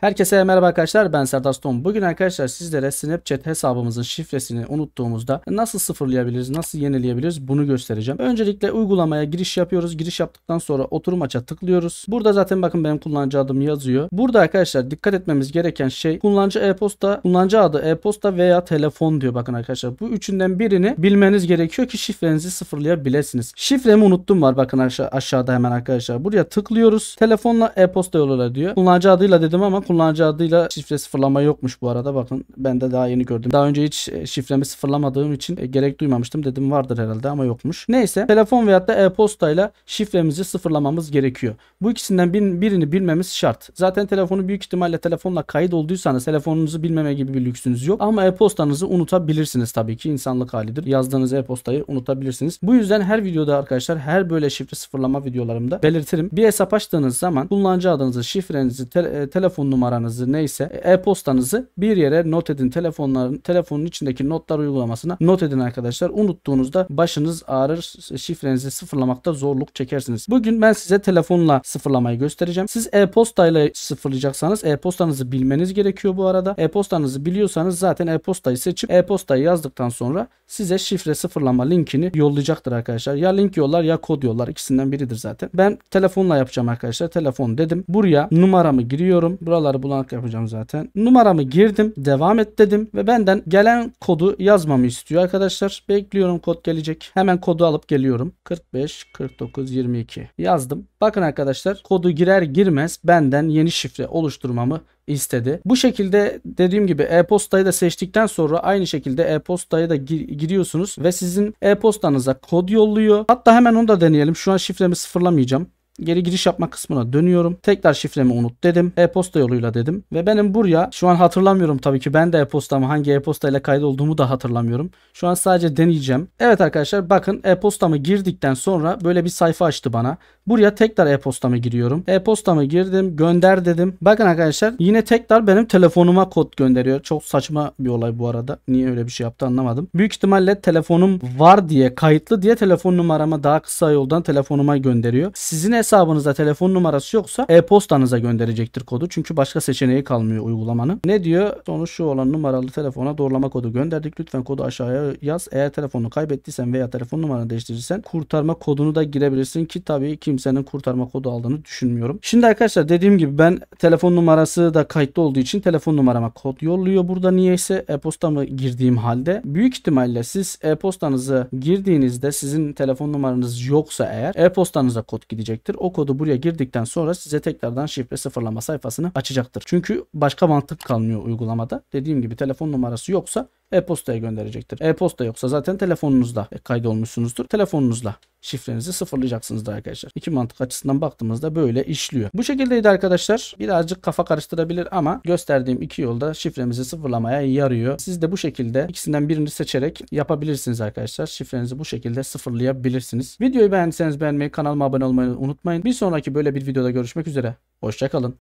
Herkese merhaba arkadaşlar ben Serdar Stone. Bugün arkadaşlar sizlere Snapchat hesabımızın şifresini unuttuğumuzda nasıl sıfırlayabiliriz, nasıl yenileyebiliriz bunu göstereceğim. Öncelikle uygulamaya giriş yapıyoruz. Giriş yaptıktan sonra oturum aça tıklıyoruz. Burada zaten bakın benim kullanıcı adım yazıyor. Burada arkadaşlar dikkat etmemiz gereken şey kullanıcı e-posta, kullanıcı adı e-posta veya telefon diyor bakın arkadaşlar. Bu üçünden birini bilmeniz gerekiyor ki şifrenizi sıfırlayabilirsiniz. Şifremi unuttum var bakın aşağı, aşağıda hemen arkadaşlar. Buraya tıklıyoruz. Telefonla e-posta yoluyla diyor. Kullanıcı adıyla dedim ama kullanıcı adıyla şifre sıfırlama yokmuş bu arada bakın. Ben de daha yeni gördüm. Daha önce hiç e, şifremi sıfırlamadığım için e, gerek duymamıştım. Dedim vardır herhalde ama yokmuş. Neyse telefon veyahut da e-postayla şifremizi sıfırlamamız gerekiyor. Bu ikisinden bir, birini bilmemiz şart. Zaten telefonu büyük ihtimalle telefonla kayıt olduysanız telefonunuzu bilmeme gibi bir lüksünüz yok. Ama e-postanızı unutabilirsiniz tabii ki. insanlık halidir. Yazdığınız e-postayı unutabilirsiniz. Bu yüzden her videoda arkadaşlar her böyle şifre sıfırlama videolarımda belirtirim. Bir hesap açtığınız zaman kullanıcı adınızı, şifrenizi, te e, telefon numaranızı neyse e, e-postanızı bir yere not edin. Telefonların telefonun içindeki notlar uygulamasına not edin arkadaşlar. Unuttuğunuzda başınız ağrır. Şifrenizi sıfırlamakta zorluk çekersiniz. Bugün ben size telefonla sıfırlamayı göstereceğim. Siz e-postayla sıfırlayacaksanız e-postanızı bilmeniz gerekiyor bu arada. E-postanızı biliyorsanız zaten e-postayı seçip e-postayı yazdıktan sonra size şifre sıfırlama linkini yollayacaktır arkadaşlar. Ya link yollar ya kod yollar. ikisinden biridir zaten. Ben telefonla yapacağım arkadaşlar. Telefon dedim. Buraya numaramı giriyorum. Buralar Numaraları bulanık yapacağım zaten. Numaramı girdim. Devam et dedim. Ve benden gelen kodu yazmamı istiyor arkadaşlar. Bekliyorum kod gelecek. Hemen kodu alıp geliyorum. 45 49 22 yazdım. Bakın arkadaşlar kodu girer girmez benden yeni şifre oluşturmamı istedi. Bu şekilde dediğim gibi e-postayı da seçtikten sonra aynı şekilde e-postayı da gir giriyorsunuz ve sizin e-postanıza kod yolluyor. Hatta hemen onu da deneyelim. Şu an şifremi sıfırlamayacağım. Geri giriş yapma kısmına dönüyorum. Tekrar şifremi unut dedim. E-posta yoluyla dedim. Ve benim buraya şu an hatırlamıyorum tabii ki ben de e-postamı hangi e-posta ile kaydolduğumu da hatırlamıyorum. Şu an sadece deneyeceğim. Evet arkadaşlar bakın e-postamı girdikten sonra böyle bir sayfa açtı bana. Buraya tekrar e-postamı giriyorum. E-postamı girdim gönder dedim. Bakın arkadaşlar yine tekrar benim telefonuma kod gönderiyor. Çok saçma bir olay bu arada. Niye öyle bir şey yaptı anlamadım. Büyük ihtimalle telefonum var diye kayıtlı diye telefon numarama daha kısa yoldan telefonuma gönderiyor. Sizin hesabınızda telefon numarası yoksa e-postanıza gönderecektir kodu. Çünkü başka seçeneği kalmıyor uygulamanın. Ne diyor? Sonu şu olan numaralı telefona doğrulama kodu gönderdik. Lütfen kodu aşağıya yaz. Eğer telefonu kaybettiysen veya telefon numaranı değiştirirsen kurtarma kodunu da girebilirsin ki tabii kimsenin kurtarma kodu aldığını düşünmüyorum. Şimdi arkadaşlar dediğim gibi ben telefon numarası da kayıtlı olduğu için telefon numarama kod yolluyor. Burada niyeyse e-postamı girdiğim halde büyük ihtimalle siz e-postanızı girdiğinizde sizin telefon numaranız yoksa eğer e-postanıza kod gidecektir. O kodu buraya girdikten sonra size tekrardan şifre sıfırlama sayfasını açacaktır. Çünkü başka mantık kalmıyor uygulamada. Dediğim gibi telefon numarası yoksa e-postaya gönderecektir. E-posta yoksa zaten telefonunuzda e, kaydolmuşsunuzdur. Telefonunuzla şifrenizi sıfırlayacaksınızdır arkadaşlar. İki mantık açısından baktığımızda böyle işliyor. Bu şekildeydi arkadaşlar. Birazcık kafa karıştırabilir ama gösterdiğim iki yolda şifremizi sıfırlamaya yarıyor. Siz de bu şekilde ikisinden birini seçerek yapabilirsiniz arkadaşlar. Şifrenizi bu şekilde sıfırlayabilirsiniz. Videoyu beğendiyseniz beğenmeyi, kanalıma abone olmayı unutmayın. Bir sonraki böyle bir videoda görüşmek üzere. Hoşçakalın.